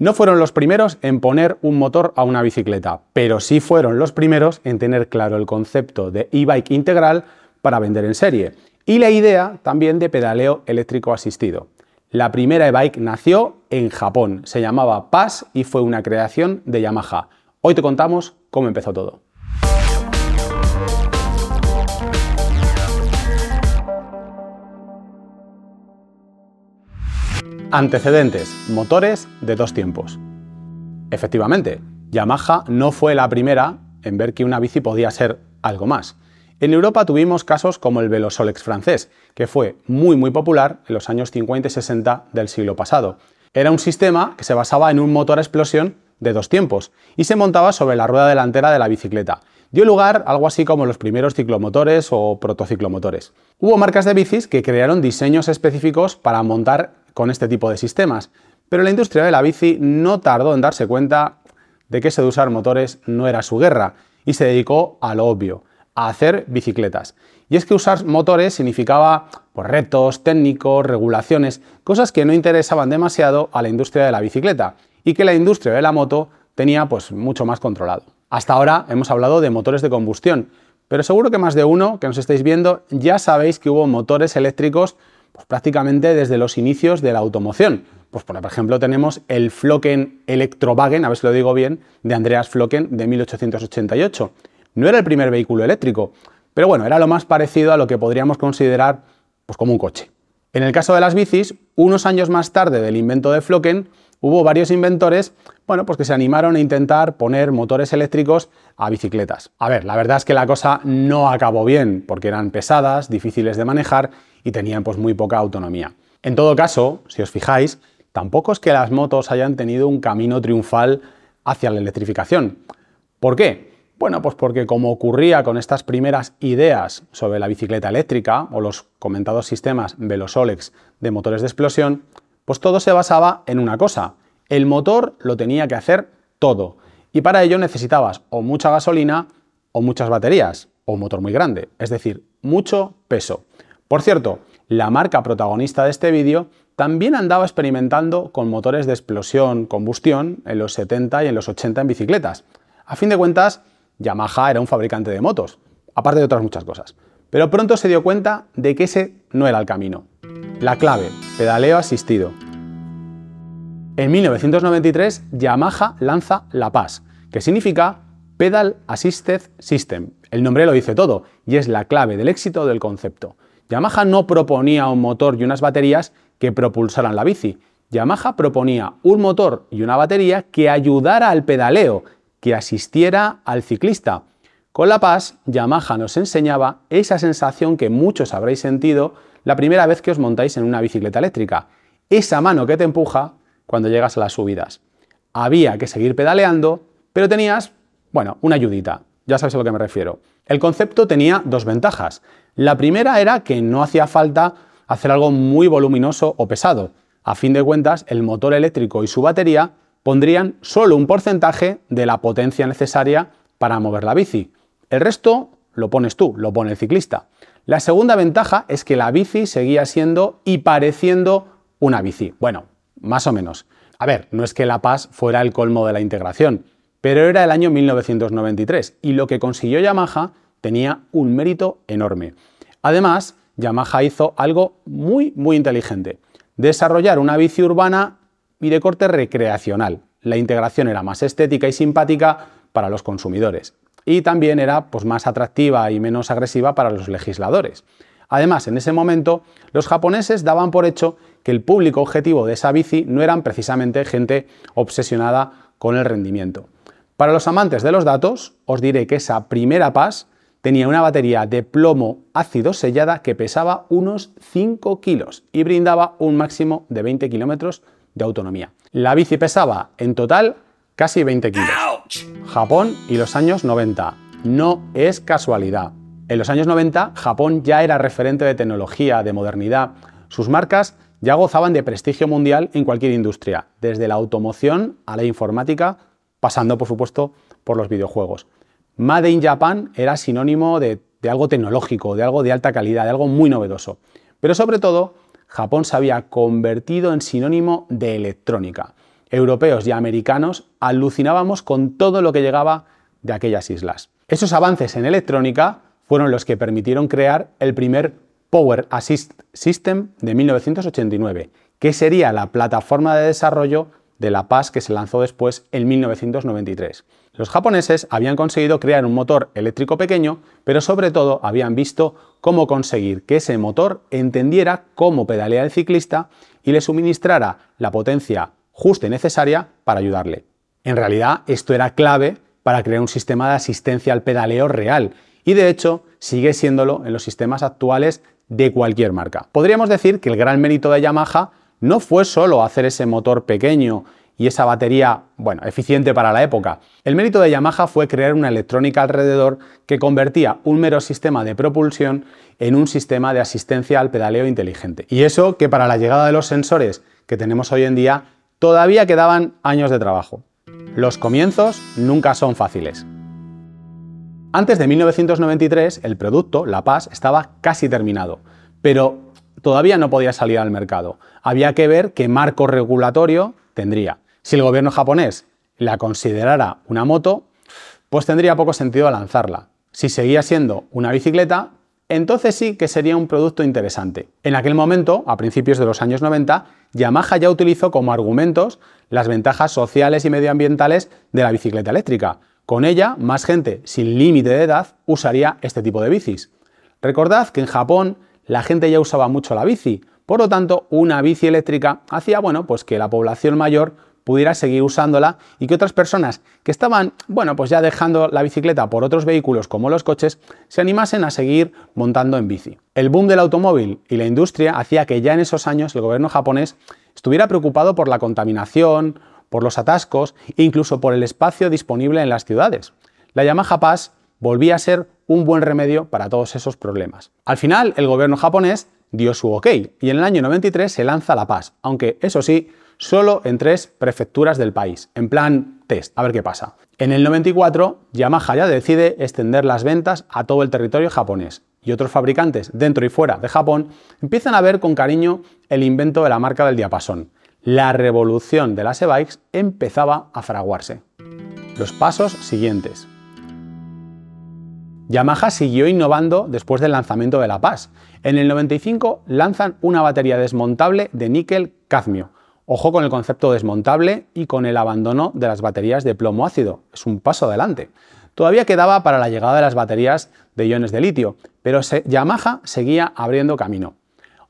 No fueron los primeros en poner un motor a una bicicleta, pero sí fueron los primeros en tener claro el concepto de e-bike integral para vender en serie y la idea también de pedaleo eléctrico asistido. La primera e-bike nació en Japón, se llamaba Pass y fue una creación de Yamaha. Hoy te contamos cómo empezó todo. Antecedentes, motores de dos tiempos. Efectivamente, Yamaha no fue la primera en ver que una bici podía ser algo más. En Europa tuvimos casos como el Velosolex francés, que fue muy muy popular en los años 50 y 60 del siglo pasado. Era un sistema que se basaba en un motor a explosión de dos tiempos y se montaba sobre la rueda delantera de la bicicleta. Dio lugar algo así como los primeros ciclomotores o protociclomotores. Hubo marcas de bicis que crearon diseños específicos para montar con este tipo de sistemas. Pero la industria de la bici no tardó en darse cuenta de que ese de usar motores no era su guerra y se dedicó a lo obvio, a hacer bicicletas. Y es que usar motores significaba pues, retos técnicos, regulaciones, cosas que no interesaban demasiado a la industria de la bicicleta y que la industria de la moto tenía pues, mucho más controlado. Hasta ahora hemos hablado de motores de combustión, pero seguro que más de uno que nos estáis viendo ya sabéis que hubo motores eléctricos pues, prácticamente desde los inicios de la automoción. Pues por ejemplo tenemos el Flocken Electrowagen, a ver si lo digo bien, de Andreas Flocken de 1888. No era el primer vehículo eléctrico, pero bueno, era lo más parecido a lo que podríamos considerar pues, como un coche. En el caso de las bicis, unos años más tarde del invento de Flocken, hubo varios inventores bueno, pues que se animaron a intentar poner motores eléctricos a bicicletas. A ver, la verdad es que la cosa no acabó bien, porque eran pesadas, difíciles de manejar y tenían pues muy poca autonomía. En todo caso, si os fijáis, tampoco es que las motos hayan tenido un camino triunfal hacia la electrificación. ¿Por qué? Bueno, pues porque como ocurría con estas primeras ideas sobre la bicicleta eléctrica o los comentados sistemas Velosolex de motores de explosión, pues todo se basaba en una cosa. El motor lo tenía que hacer todo. Y para ello necesitabas o mucha gasolina o muchas baterías o un motor muy grande. Es decir, mucho peso. Por cierto, la marca protagonista de este vídeo también andaba experimentando con motores de explosión combustión en los 70 y en los 80 en bicicletas. A fin de cuentas, Yamaha era un fabricante de motos, aparte de otras muchas cosas. Pero pronto se dio cuenta de que ese no era el camino. La clave, pedaleo asistido. En 1993, Yamaha lanza La Paz, que significa Pedal Assisted System. El nombre lo dice todo y es la clave del éxito del concepto. Yamaha no proponía un motor y unas baterías que propulsaran la bici. Yamaha proponía un motor y una batería que ayudara al pedaleo, que asistiera al ciclista. Con La Paz, Yamaha nos enseñaba esa sensación que muchos habréis sentido la primera vez que os montáis en una bicicleta eléctrica, esa mano que te empuja cuando llegas a las subidas. Había que seguir pedaleando, pero tenías, bueno, una ayudita, ya sabes a lo que me refiero. El concepto tenía dos ventajas. La primera era que no hacía falta hacer algo muy voluminoso o pesado. A fin de cuentas, el motor eléctrico y su batería pondrían solo un porcentaje de la potencia necesaria para mover la bici. El resto lo pones tú, lo pone el ciclista. La segunda ventaja es que la bici seguía siendo y pareciendo una bici. Bueno, más o menos. A ver, no es que La Paz fuera el colmo de la integración, pero era el año 1993 y lo que consiguió Yamaha tenía un mérito enorme. Además, Yamaha hizo algo muy, muy inteligente. Desarrollar una bici urbana y de corte recreacional. La integración era más estética y simpática para los consumidores. Y también era pues, más atractiva y menos agresiva para los legisladores. Además, en ese momento, los japoneses daban por hecho que el público objetivo de esa bici no eran precisamente gente obsesionada con el rendimiento. Para los amantes de los datos, os diré que esa primera Paz tenía una batería de plomo ácido sellada que pesaba unos 5 kilos y brindaba un máximo de 20 kilómetros de autonomía. La bici pesaba en total casi 20 kilos. Japón y los años 90. No es casualidad. En los años 90, Japón ya era referente de tecnología, de modernidad. Sus marcas ya gozaban de prestigio mundial en cualquier industria, desde la automoción a la informática pasando por supuesto por los videojuegos. Made in Japan era sinónimo de, algo tecnológico, de algo de alta calidad, de algo muy novedoso. Pero sobre todo, Japón se había convertido en sinónimo de electrónica. Europeos y americanos alucinábamos con todo lo que llegaba de aquellas islas. Esos avances en electrónica fueron los que permitieron crear el primer Power Assist System de 1989, que sería la plataforma de desarrollo de la Paz que se lanzó después en 1993. Los japoneses habían conseguido crear un motor eléctrico pequeño, pero sobre todo habían visto cómo conseguir que ese motor entendiera cómo pedalea el ciclista y le suministrara la potencia justa y necesaria para ayudarle. En realidad, esto era clave para crear un sistema de asistencia al pedaleo real y de hecho sigue siéndolo en los sistemas actuales de cualquier marca. Podríamos decir que el gran mérito de Yamaha no fue solo hacer ese motor pequeño y esa batería, bueno, eficiente para la época. El mérito de Yamaha fue crear una electrónica alrededor que convertía un mero sistema de propulsión en un sistema de asistencia al pedaleo inteligente. Y eso que para la llegada de los sensores que tenemos hoy en día todavía quedaban años de trabajo. Los comienzos nunca son fáciles. Antes de 1993, el producto, La Paz, estaba casi terminado, pero todavía no podía salir al mercado. Había que ver qué marco regulatorio tendría. Si el gobierno japonés la considerara una moto, pues tendría poco sentido lanzarla. Si seguía siendo una bicicleta, entonces sí que sería un producto interesante. En aquel momento, a principios de los años 90, Yamaha ya utilizó como argumentos las ventajas sociales y medioambientales de la bicicleta eléctrica. Con ella, más gente sin límite de edad usaría este tipo de bicis. Recordad que en Japón la gente ya usaba mucho la bici. Por lo tanto, una bici eléctrica hacía, bueno, pues que la población mayor pudiera seguir usándola y que otras personas que estaban, bueno, pues ya dejando la bicicleta por otros vehículos como los coches, se animasen a seguir montando en bici. El boom del automóvil y la industria hacía que ya en esos años el gobierno japonés estuviera preocupado por la contaminación, por los atascos e incluso por el espacio disponible en las ciudades. La Yamaha Pass volvía a ser un buen remedio para todos esos problemas. Al final, el gobierno japonés dio su ok y en el año 93 se lanza la paz, aunque eso sí, solo en tres prefecturas del país, en plan test, a ver qué pasa. En el 94, Yamaha ya decide extender las ventas a todo el territorio japonés y otros fabricantes dentro y fuera de Japón empiezan a ver con cariño el invento de la marca del diapasón. La revolución de las e-bikes empezaba a fraguarse. Los pasos siguientes. Yamaha siguió innovando después del lanzamiento de la Paz. En el 95 lanzan una batería desmontable de níquel-cadmio. Ojo con el concepto desmontable y con el abandono de las baterías de plomo ácido. Es un paso adelante. Todavía quedaba para la llegada de las baterías de iones de litio, pero Yamaha seguía abriendo camino.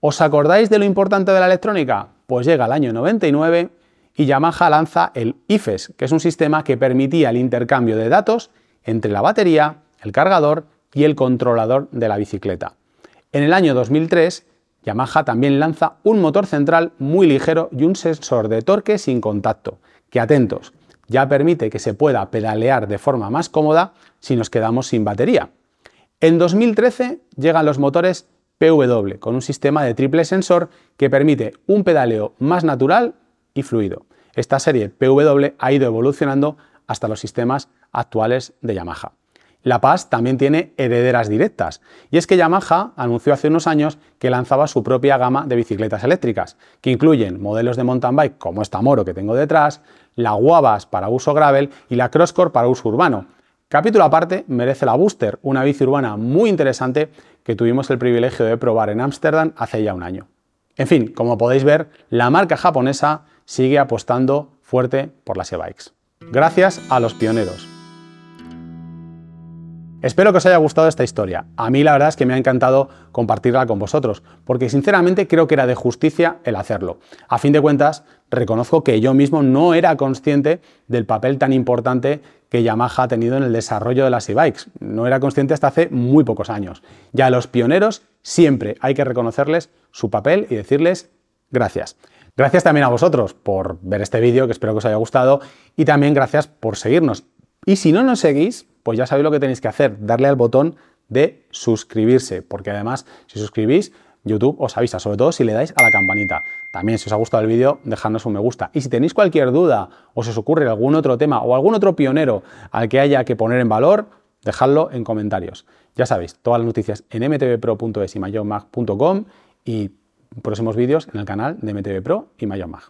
¿Os acordáis de lo importante de la electrónica? Pues llega el año 99 y Yamaha lanza el IFES, que es un sistema que permitía el intercambio de datos entre la batería el cargador y el controlador de la bicicleta. En el año 2003, Yamaha también lanza un motor central muy ligero y un sensor de torque sin contacto, que atentos, ya permite que se pueda pedalear de forma más cómoda si nos quedamos sin batería. En 2013 llegan los motores PW, con un sistema de triple sensor que permite un pedaleo más natural y fluido. Esta serie PW ha ido evolucionando hasta los sistemas actuales de Yamaha. La Paz también tiene herederas directas, y es que Yamaha anunció hace unos años que lanzaba su propia gama de bicicletas eléctricas, que incluyen modelos de mountain bike como esta Moro que tengo detrás, la Guavas para uso gravel y la Crosscore para uso urbano. Capítulo aparte merece la Booster, una bici urbana muy interesante que tuvimos el privilegio de probar en Ámsterdam hace ya un año. En fin, como podéis ver, la marca japonesa sigue apostando fuerte por las e-bikes. Gracias a los pioneros, Espero que os haya gustado esta historia. A mí la verdad es que me ha encantado compartirla con vosotros, porque sinceramente creo que era de justicia el hacerlo. A fin de cuentas, reconozco que yo mismo no era consciente del papel tan importante que Yamaha ha tenido en el desarrollo de las e-bikes. No era consciente hasta hace muy pocos años. Ya a los pioneros siempre hay que reconocerles su papel y decirles gracias. Gracias también a vosotros por ver este vídeo, que espero que os haya gustado, y también gracias por seguirnos. Y si no nos seguís, pues ya sabéis lo que tenéis que hacer, darle al botón de suscribirse, porque además si suscribís, YouTube os avisa, sobre todo si le dais a la campanita. También si os ha gustado el vídeo, dejadnos un me gusta. Y si tenéis cualquier duda o se os ocurre algún otro tema o algún otro pionero al que haya que poner en valor, dejadlo en comentarios. Ya sabéis, todas las noticias en mtvpro.es y mayomag.com y próximos vídeos en el canal de MTV Pro y Mayomag.